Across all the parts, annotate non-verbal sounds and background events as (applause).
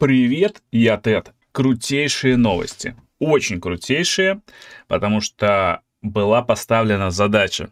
Привет, я Тед. Крутейшие новости. Очень крутейшие, потому что была поставлена задача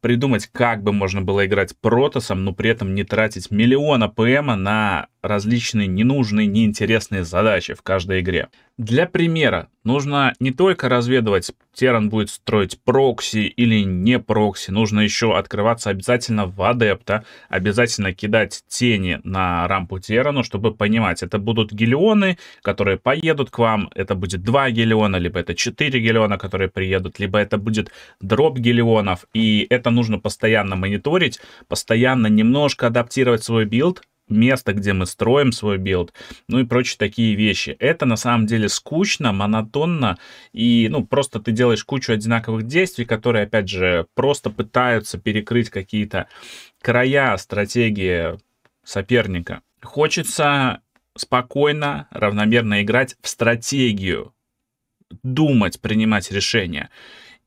придумать, как бы можно было играть протосом, но при этом не тратить миллиона ПМа на различные ненужные, неинтересные задачи в каждой игре. Для примера, нужно не только разведывать, Теран будет строить прокси или не прокси, нужно еще открываться обязательно в адепта, обязательно кидать тени на рампу Терану, чтобы понимать, это будут гелионы, которые поедут к вам, это будет 2 гелиона, либо это 4 гелиона, которые приедут, либо это будет дроп гелионов, и это нужно постоянно мониторить, постоянно немножко адаптировать свой билд, место, где мы строим свой билд, ну и прочие такие вещи. Это на самом деле скучно, монотонно, и ну просто ты делаешь кучу одинаковых действий, которые, опять же, просто пытаются перекрыть какие-то края стратегии соперника. Хочется спокойно, равномерно играть в стратегию, думать, принимать решения.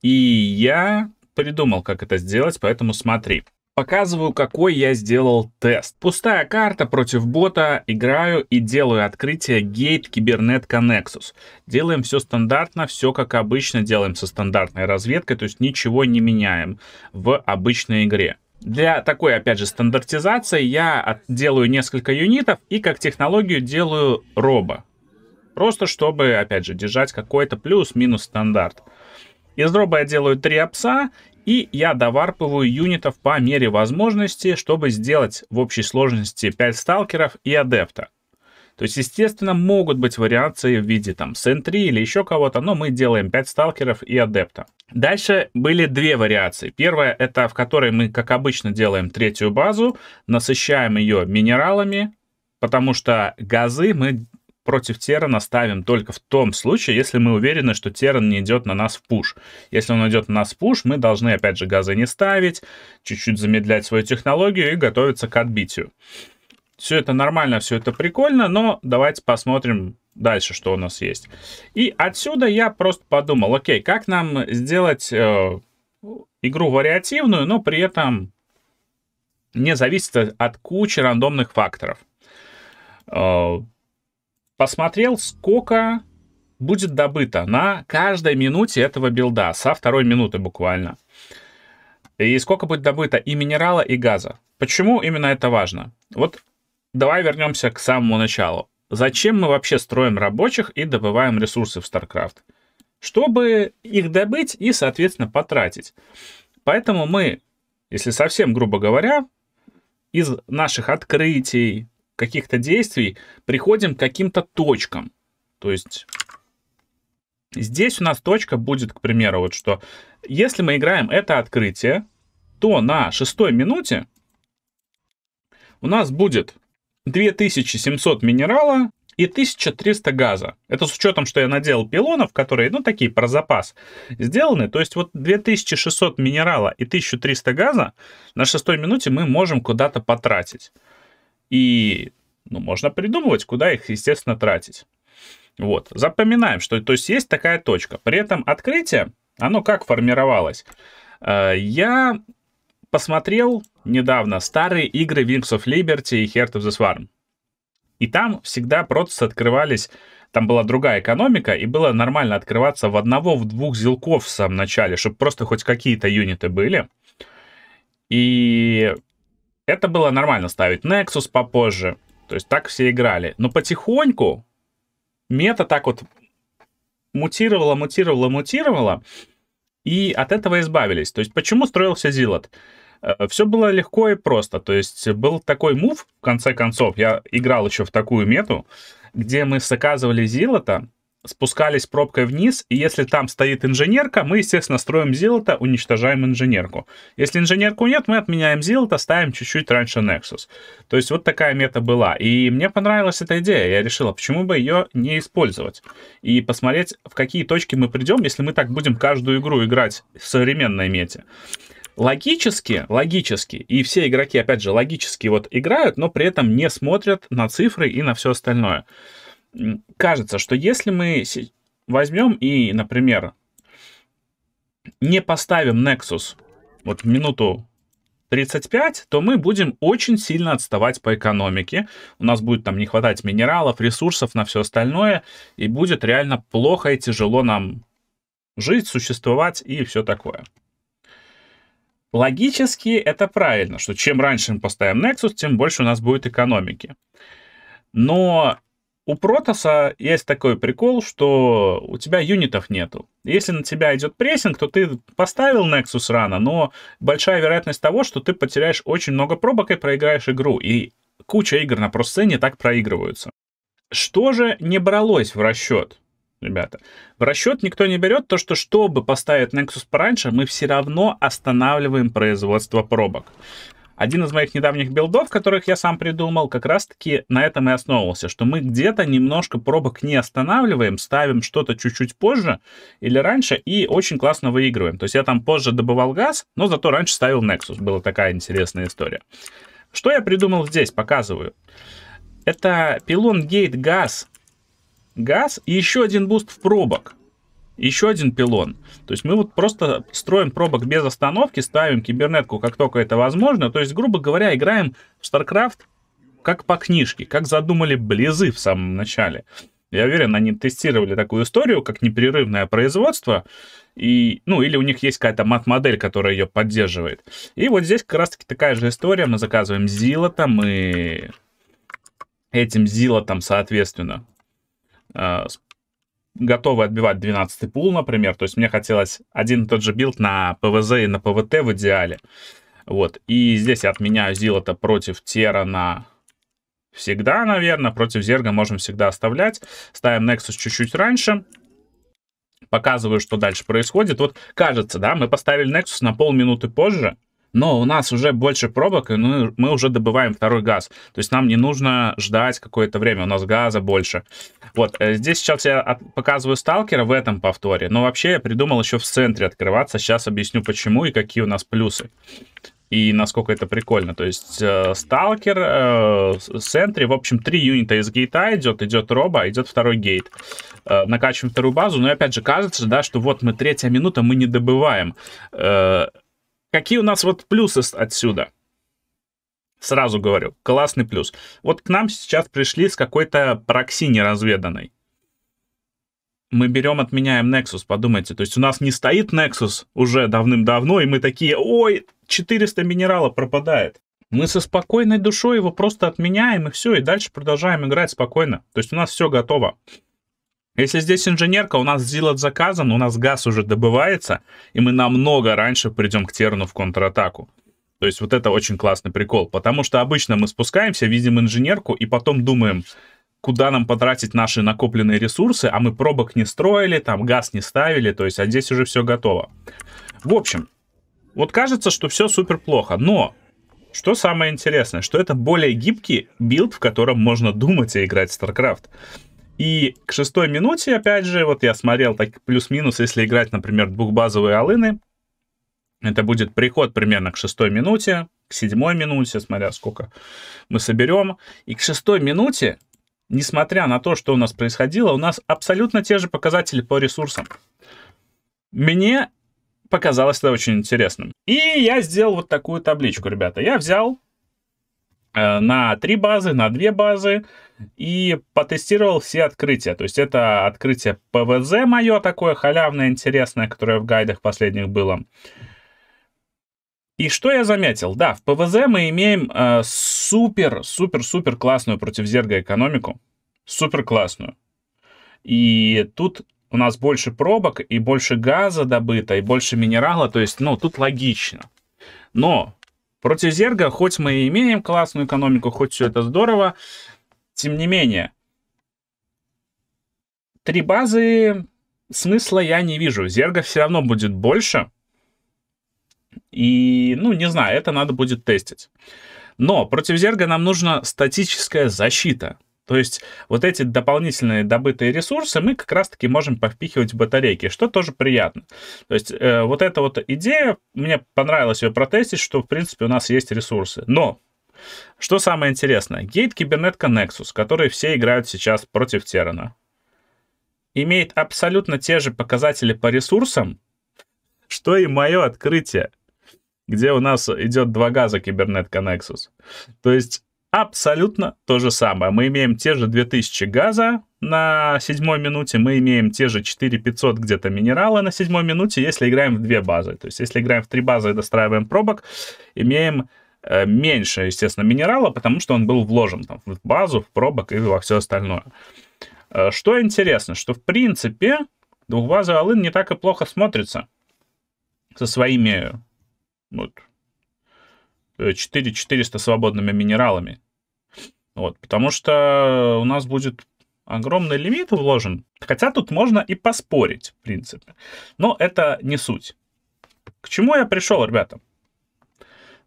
И я придумал, как это сделать, поэтому смотри. Показываю, какой я сделал тест. Пустая карта против бота, играю и делаю открытие Gate Kubernetes Nexus. Делаем все стандартно, все как обычно делаем со стандартной разведкой, то есть ничего не меняем в обычной игре. Для такой, опять же, стандартизации я делаю несколько юнитов и как технологию делаю робо. Просто чтобы, опять же, держать какой-то плюс-минус стандарт. Из роба я делаю три опса и я доварпываю юнитов по мере возможности, чтобы сделать в общей сложности 5 сталкеров и адепта. То есть, естественно, могут быть вариации в виде там Сен-3 или еще кого-то, но мы делаем 5 сталкеров и адепта. Дальше были две вариации. Первая — это в которой мы, как обычно, делаем третью базу, насыщаем ее минералами, потому что газы мы против Террана ставим только в том случае, если мы уверены, что Терран не идет на нас в пуш. Если он идет на нас в пуш, мы должны, опять же, газы не ставить, чуть-чуть замедлять свою технологию и готовиться к отбитию. Все это нормально, все это прикольно, но давайте посмотрим дальше, что у нас есть. И отсюда я просто подумал, окей, как нам сделать э, игру вариативную, но при этом не зависит от кучи рандомных факторов. Э, посмотрел, сколько будет добыто на каждой минуте этого билда, со второй минуты буквально. И сколько будет добыто и минерала, и газа. Почему именно это важно? Вот давай вернемся к самому началу. Зачем мы вообще строим рабочих и добываем ресурсы в StarCraft? Чтобы их добыть и, соответственно, потратить. Поэтому мы, если совсем грубо говоря, из наших открытий, каких-то действий приходим к каким-то точкам. То есть здесь у нас точка будет, к примеру, вот что. Если мы играем это открытие, то на шестой минуте у нас будет 2700 минерала и 1300 газа. Это с учетом, что я наделал пилонов, которые, ну, такие про запас сделаны. То есть вот 2600 минерала и 1300 газа на шестой минуте мы можем куда-то потратить. И ну, можно придумывать, куда их, естественно, тратить. Вот, запоминаем, что то есть есть такая точка. При этом открытие, оно как формировалось? Э, я посмотрел недавно старые игры Wings of Liberty и Heart of the Swarm. И там всегда процессы открывались, там была другая экономика, и было нормально открываться в одного, в двух зелков в самом начале, чтобы просто хоть какие-то юниты были. И это было нормально ставить Nexus попозже. То есть так все играли. Но потихоньку мета так вот мутировала, мутировала, мутировала. И от этого избавились. То есть почему строился Зилот? Э, все было легко и просто. То есть был такой мув, в конце концов, я играл еще в такую мету, где мы заказывали Зилота, спускались пробкой вниз, и если там стоит инженерка, мы, естественно, строим зилота, уничтожаем инженерку. Если инженерку нет, мы отменяем зилота, ставим чуть-чуть раньше Nexus. То есть вот такая мета была. И мне понравилась эта идея. Я решила, почему бы ее не использовать. И посмотреть, в какие точки мы придем, если мы так будем каждую игру играть в современной мете. Логически, логически, и все игроки, опять же, логически вот играют, но при этом не смотрят на цифры и на все остальное кажется, что если мы возьмем и, например, не поставим Nexus вот в минуту 35, то мы будем очень сильно отставать по экономике. У нас будет там не хватать минералов, ресурсов на все остальное, и будет реально плохо и тяжело нам жить, существовать и все такое. Логически это правильно, что чем раньше мы поставим Nexus, тем больше у нас будет экономики. Но у Протаса есть такой прикол, что у тебя юнитов нету. Если на тебя идет прессинг, то ты поставил Nexus рано, но большая вероятность того, что ты потеряешь очень много пробок и проиграешь игру. И куча игр на просцене так проигрываются. Что же не бралось в расчет, ребята? В расчет никто не берет то, что чтобы поставить Nexus пораньше, мы все равно останавливаем производство пробок. Один из моих недавних билдов, которых я сам придумал, как раз-таки на этом и основывался, что мы где-то немножко пробок не останавливаем, ставим что-то чуть-чуть позже или раньше и очень классно выигрываем. То есть я там позже добывал газ, но зато раньше ставил Nexus. Была такая интересная история. Что я придумал здесь, показываю. Это пилон гейт газ, газ и еще один буст в пробок еще один пилон. То есть мы вот просто строим пробок без остановки, ставим кибернетку, как только это возможно. То есть, грубо говоря, играем в StarCraft как по книжке, как задумали близы в самом начале. Я уверен, они тестировали такую историю, как непрерывное производство, и, ну, или у них есть какая-то мат-модель, которая ее поддерживает. И вот здесь как раз-таки такая же история. Мы заказываем зилотом и этим там соответственно, а, готовы отбивать 12 пул, например. То есть мне хотелось один и тот же билд на ПВЗ и на ПВТ в идеале. Вот. И здесь я отменяю Зилота против Терана всегда, наверное. Против Зерга можем всегда оставлять. Ставим Nexus чуть-чуть раньше. Показываю, что дальше происходит. Вот кажется, да, мы поставили Nexus на полминуты позже но у нас уже больше пробок, и мы уже добываем второй газ. То есть нам не нужно ждать какое-то время, у нас газа больше. Вот, э, здесь сейчас я показываю сталкера в этом повторе, но вообще я придумал еще в центре открываться. Сейчас объясню, почему и какие у нас плюсы. И насколько это прикольно. То есть э, сталкер э, в центре, в общем, три юнита из гейта идет, идет роба, а идет второй гейт. Э, накачиваем вторую базу, но опять же кажется, да, что вот мы третья минута, мы не добываем. Э, Какие у нас вот плюсы отсюда? Сразу говорю, классный плюс. Вот к нам сейчас пришли с какой-то прокси неразведанной. Мы берем, отменяем Nexus, подумайте. То есть у нас не стоит Nexus уже давным-давно, и мы такие, ой, 400 минерала пропадает. Мы со спокойной душой его просто отменяем, и все, и дальше продолжаем играть спокойно. То есть у нас все готово. Если здесь инженерка, у нас зилот заказан, у нас газ уже добывается, и мы намного раньше придем к Терну в контратаку. То есть вот это очень классный прикол, потому что обычно мы спускаемся, видим инженерку и потом думаем, куда нам потратить наши накопленные ресурсы, а мы пробок не строили, там газ не ставили, то есть а здесь уже все готово. В общем, вот кажется, что все супер плохо, но что самое интересное, что это более гибкий билд, в котором можно думать и играть в StarCraft. И к шестой минуте, опять же, вот я смотрел так плюс-минус, если играть, например, двухбазовые алыны, это будет приход примерно к шестой минуте, к седьмой минуте, смотря сколько мы соберем. И к шестой минуте, несмотря на то, что у нас происходило, у нас абсолютно те же показатели по ресурсам. Мне показалось это очень интересным. И я сделал вот такую табличку, ребята. Я взял Э, на три базы, на две базы и потестировал все открытия. То есть это открытие ПВЗ мое такое халявное, интересное, которое в гайдах последних было. И что я заметил? Да, в ПВЗ мы имеем супер-супер-супер э, классную против зерга экономику. Супер классную. И тут у нас больше пробок, и больше газа добыто, и больше минерала. То есть, ну, тут логично. Но Против Зерга, хоть мы и имеем классную экономику, хоть все это здорово, тем не менее, три базы смысла я не вижу. Зерга все равно будет больше. И, ну, не знаю, это надо будет тестить. Но против Зерга нам нужна статическая защита. То есть вот эти дополнительные добытые ресурсы мы как раз-таки можем повпихивать в батарейки, что тоже приятно. То есть э, вот эта вот идея, мне понравилось ее протестить, что, в принципе, у нас есть ресурсы. Но что самое интересное, гейт Кибернетка Nexus, который все играют сейчас против Террана, имеет абсолютно те же показатели по ресурсам, (laughs) что и мое открытие, где у нас идет два газа Кибернетка Nexus. То есть абсолютно то же самое. Мы имеем те же 2000 газа на седьмой минуте, мы имеем те же 4500 где-то минерала на седьмой минуте, если играем в две базы. То есть если играем в три базы и достраиваем пробок, имеем э, меньше, естественно, минерала, потому что он был вложен там, в базу, в пробок и во все остальное. Э, что интересно, что в принципе двухбазовый алын не так и плохо смотрится со своими вот, 4400 э, свободными минералами. Вот, потому что у нас будет огромный лимит вложен. Хотя тут можно и поспорить, в принципе. Но это не суть. К чему я пришел, ребята?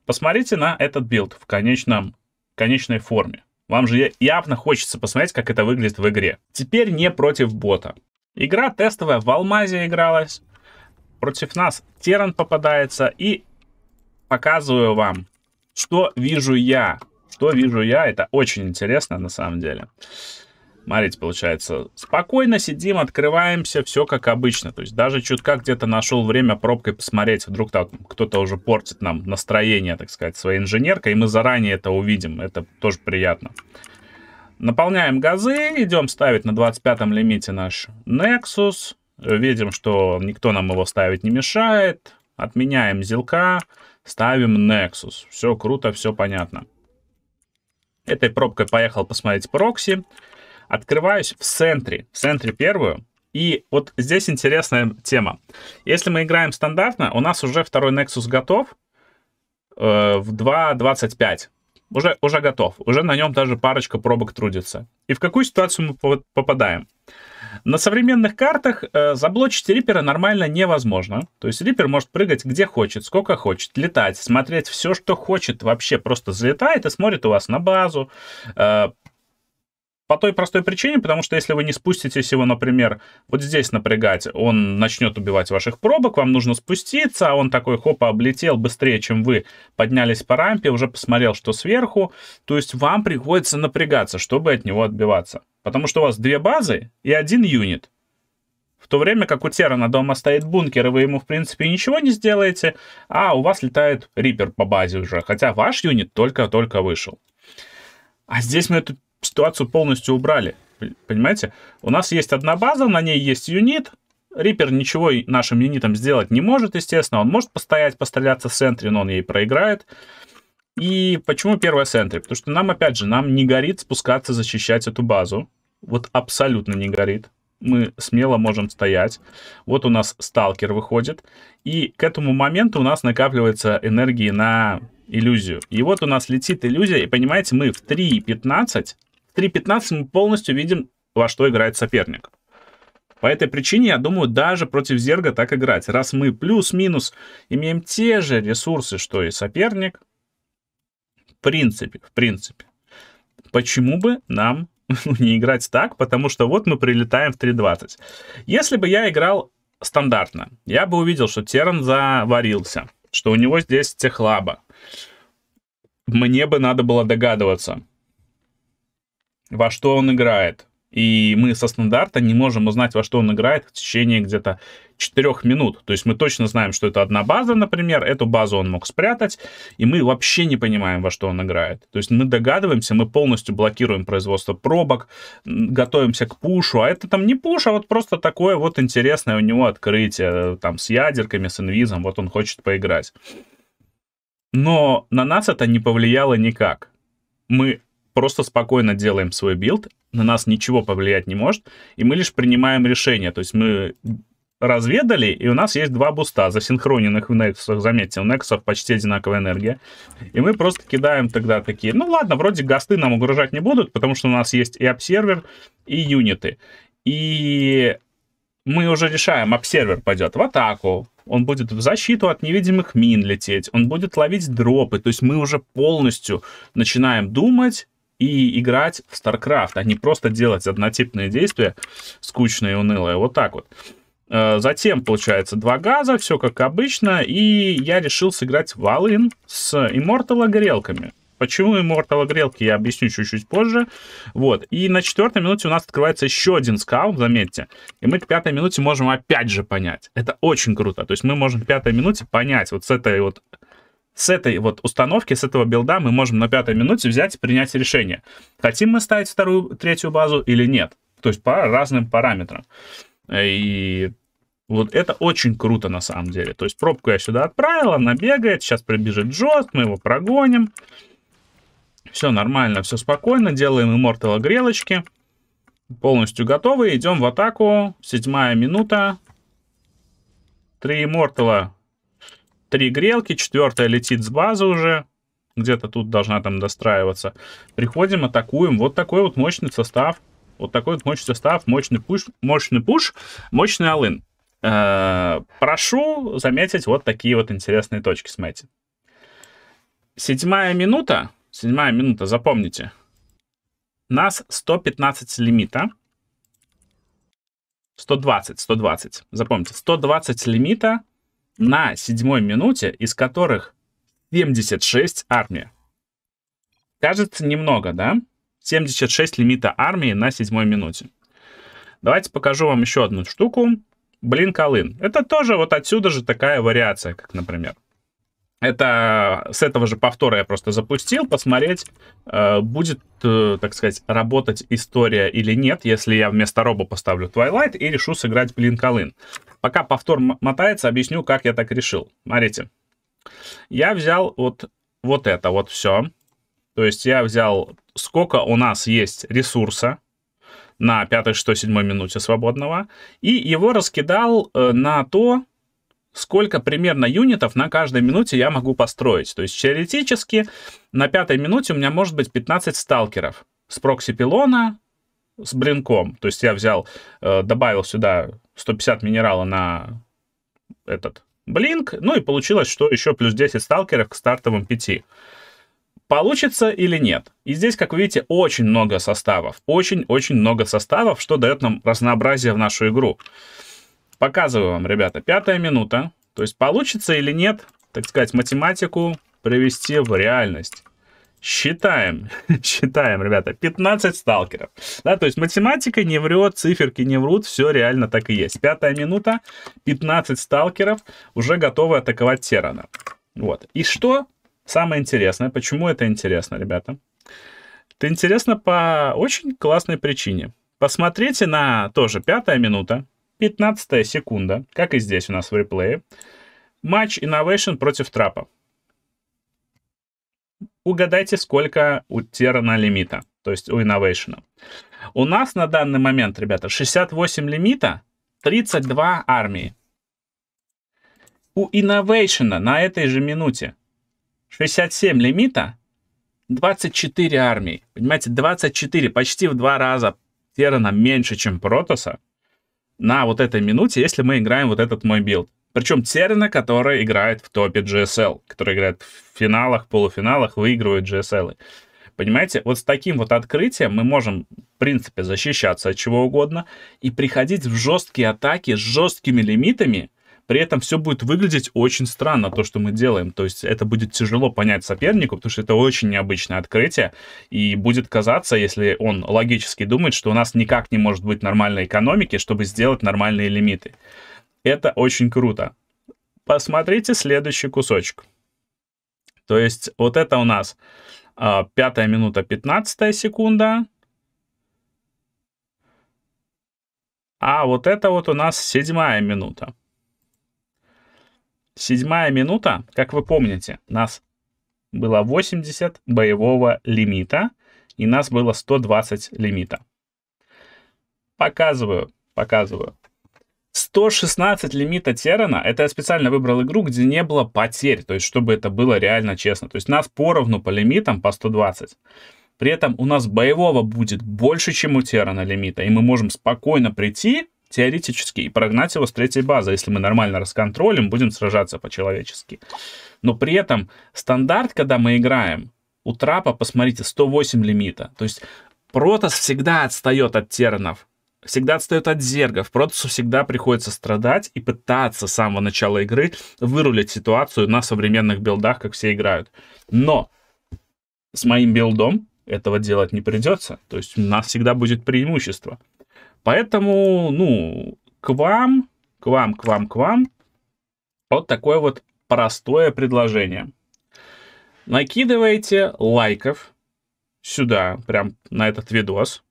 Посмотрите на этот билд в конечном, конечной форме. Вам же явно хочется посмотреть, как это выглядит в игре. Теперь не против бота. Игра тестовая в Алмазе игралась. Против нас Теран попадается. И показываю вам что вижу я? Что вижу я? Это очень интересно на самом деле. Смотрите, получается, спокойно сидим, открываемся, все как обычно. То есть даже чутка где-то нашел время пробкой посмотреть, вдруг там кто-то уже портит нам настроение, так сказать, своей инженеркой, и мы заранее это увидим, это тоже приятно. Наполняем газы, идем ставить на 25-м лимите наш Nexus. Видим, что никто нам его ставить не мешает. Отменяем зелка. Ставим Nexus. Все круто, все понятно. Этой пробкой поехал посмотреть прокси. Открываюсь в центре, в центре первую. И вот здесь интересная тема. Если мы играем стандартно, у нас уже второй Nexus готов э, в 2.25. Уже, уже готов. Уже на нем даже парочка пробок трудится. И в какую ситуацию мы попадаем? На современных картах э, заблочить рипера нормально невозможно. То есть рипер может прыгать где хочет, сколько хочет, летать, смотреть все, что хочет вообще. Просто залетает и смотрит у вас на базу. Э, по той простой причине, потому что если вы не спуститесь его, например, вот здесь напрягать, он начнет убивать ваших пробок, вам нужно спуститься, а он такой, хопа, облетел быстрее, чем вы, поднялись по рампе, уже посмотрел, что сверху, то есть вам приходится напрягаться, чтобы от него отбиваться. Потому что у вас две базы и один юнит. В то время как у Терана дома стоит бункер, и вы ему, в принципе, ничего не сделаете, а у вас летает Рипер по базе уже, хотя ваш юнит только-только вышел. А здесь мы эту ситуацию полностью убрали, понимаете? У нас есть одна база, на ней есть юнит, Рипер ничего нашим юнитам сделать не может, естественно, он может постоять, постреляться в центре, но он ей проиграет. И почему первая Sentry? Потому что нам, опять же, нам не горит спускаться, защищать эту базу. Вот абсолютно не горит. Мы смело можем стоять. Вот у нас сталкер выходит. И к этому моменту у нас накапливается энергии на иллюзию. И вот у нас летит иллюзия. И понимаете, мы в 3.15, в 3.15 мы полностью видим, во что играет соперник. По этой причине, я думаю, даже против Зерга так играть. Раз мы плюс-минус имеем те же ресурсы, что и соперник, принципе, в принципе. Почему бы нам (laughs) ну, не играть так, потому что вот мы прилетаем в 3.20. Если бы я играл стандартно, я бы увидел, что Терн заварился, что у него здесь техлаба. Мне бы надо было догадываться, во что он играет, и мы со стандарта не можем узнать, во что он играет в течение где-то 4 минут. То есть мы точно знаем, что это одна база, например, эту базу он мог спрятать, и мы вообще не понимаем, во что он играет. То есть мы догадываемся, мы полностью блокируем производство пробок, готовимся к пушу, а это там не пуш, а вот просто такое вот интересное у него открытие, э, там с ядерками, с инвизом, вот он хочет поиграть. Но на нас это не повлияло никак. Мы просто спокойно делаем свой билд, на нас ничего повлиять не может, и мы лишь принимаем решение. То есть мы разведали, и у нас есть два буста, засинхроненных в Nexus. Заметьте, у Nexus почти одинаковая энергия. И мы просто кидаем тогда такие, ну ладно, вроде гасты нам угрожать не будут, потому что у нас есть и обсервер, и юниты. И мы уже решаем, обсервер пойдет в атаку, он будет в защиту от невидимых мин лететь, он будет ловить дропы. То есть мы уже полностью начинаем думать и играть в StarCraft, а не просто делать однотипные действия, скучные и унылые, вот так вот. Э, затем, получается, два газа, все как обычно, и я решил сыграть в с Immortal грелками. Почему Immortal грелки, я объясню чуть-чуть позже. Вот. И на четвертой минуте у нас открывается еще один скаут, заметьте. И мы к пятой минуте можем опять же понять. Это очень круто. То есть мы можем к пятой минуте понять вот с этой вот с этой вот установки, с этого билда мы можем на пятой минуте взять и принять решение, хотим мы ставить вторую, третью базу или нет. То есть по разным параметрам. И вот это очень круто на самом деле. То есть пробку я сюда отправил, она бегает, сейчас прибежит Джост, мы его прогоним. Все нормально, все спокойно, делаем иммортала грелочки. Полностью готовы, идем в атаку. Седьмая минута. Три иммортала три грелки, четвертая летит с базы уже, где-то тут должна там достраиваться. Приходим, атакуем. Вот такой вот мощный состав. Вот такой вот мощный состав, мощный пуш, мощный пуш, мощный алын. Э -э прошу заметить вот такие вот интересные точки, смотрите. Седьмая минута, седьмая минута, запомните. Нас 115 лимита. 120, 120, запомните, 120 лимита на седьмой минуте, из которых 76 армия. Кажется, немного, да? 76 лимита армии на седьмой минуте. Давайте покажу вам еще одну штуку. Блин, Колын. Это тоже вот отсюда же такая вариация, как, например. Это с этого же повтора я просто запустил, посмотреть, э, будет, э, так сказать, работать история или нет, если я вместо Роба поставлю Twilight и решу сыграть Блин Колын. Пока повтор мотается, объясню, как я так решил. Смотрите, я взял вот, вот это вот все. То есть я взял, сколько у нас есть ресурса на 5-6-7 минуте свободного, и его раскидал э, на то, сколько примерно юнитов на каждой минуте я могу построить. То есть теоретически на пятой минуте у меня может быть 15 сталкеров с прокси-пилона, с блинком. То есть я взял, э, добавил сюда 150 минерала на этот блинк, ну и получилось, что еще плюс 10 сталкеров к стартовым 5. Получится или нет? И здесь, как вы видите, очень много составов. Очень-очень много составов, что дает нам разнообразие в нашу игру. Показываю вам, ребята, пятая минута. То есть получится или нет, так сказать, математику привести в реальность. Считаем, (laughs) считаем, ребята, 15 сталкеров. Да, то есть математика не врет, циферки не врут, все реально так и есть. Пятая минута, 15 сталкеров уже готовы атаковать Террана. Вот. И что самое интересное, почему это интересно, ребята? Это интересно по очень классной причине. Посмотрите на тоже пятая минута, 15 секунда, как и здесь у нас в реплее. Матч Innovation против Трапа. Угадайте, сколько у Терана лимита, то есть у Innovation. У нас на данный момент, ребята, 68 лимита, 32 армии. У Innovation на этой же минуте 67 лимита, 24 армии. Понимаете, 24, почти в два раза Терана меньше, чем Протоса на вот этой минуте, если мы играем вот этот мой билд. Причем терина, которая играет в топе GSL, которая играет в финалах, полуфиналах, выигрывает GSL. Понимаете, вот с таким вот открытием мы можем, в принципе, защищаться от чего угодно и приходить в жесткие атаки с жесткими лимитами, при этом все будет выглядеть очень странно, то, что мы делаем. То есть это будет тяжело понять сопернику, потому что это очень необычное открытие. И будет казаться, если он логически думает, что у нас никак не может быть нормальной экономики, чтобы сделать нормальные лимиты. Это очень круто. Посмотрите следующий кусочек. То есть вот это у нас а, пятая минута 15 секунда. А вот это вот у нас седьмая минута. Седьмая минута, как вы помните, нас было 80 боевого лимита, и нас было 120 лимита. Показываю, показываю. 116 лимита Терана, это я специально выбрал игру, где не было потерь, то есть чтобы это было реально честно. То есть нас поровну по лимитам по 120. При этом у нас боевого будет больше, чем у Терана лимита, и мы можем спокойно прийти теоретически и прогнать его с третьей базы. А если мы нормально расконтролим, будем сражаться по-человечески. Но при этом стандарт, когда мы играем, у трапа, посмотрите, 108 лимита. То есть Протас всегда отстает от тернов, всегда отстает от зергов. Протасу всегда приходится страдать и пытаться с самого начала игры вырулить ситуацию на современных билдах, как все играют. Но с моим билдом этого делать не придется. То есть у нас всегда будет преимущество. Поэтому, ну, к вам, к вам, к вам, к вам вот такое вот простое предложение. Накидывайте лайков сюда, прям на этот видос,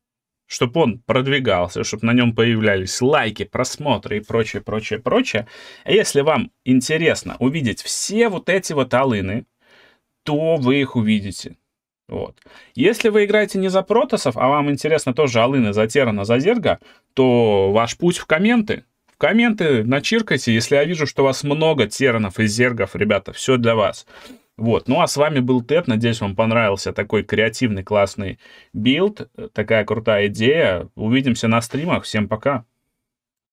чтобы он продвигался, чтобы на нем появлялись лайки, просмотры и прочее, прочее, прочее. А если вам интересно увидеть все вот эти вот алыны, то вы их увидите. Вот. Если вы играете не за протасов, а вам интересно тоже Алына, Затерана, Зазерга, то ваш путь в комменты. В комменты начиркайте, если я вижу, что у вас много Теранов и Зергов, ребята, все для вас. Вот. Ну а с вами был Тед. Надеюсь, вам понравился такой креативный, классный билд. Такая крутая идея. Увидимся на стримах. Всем пока.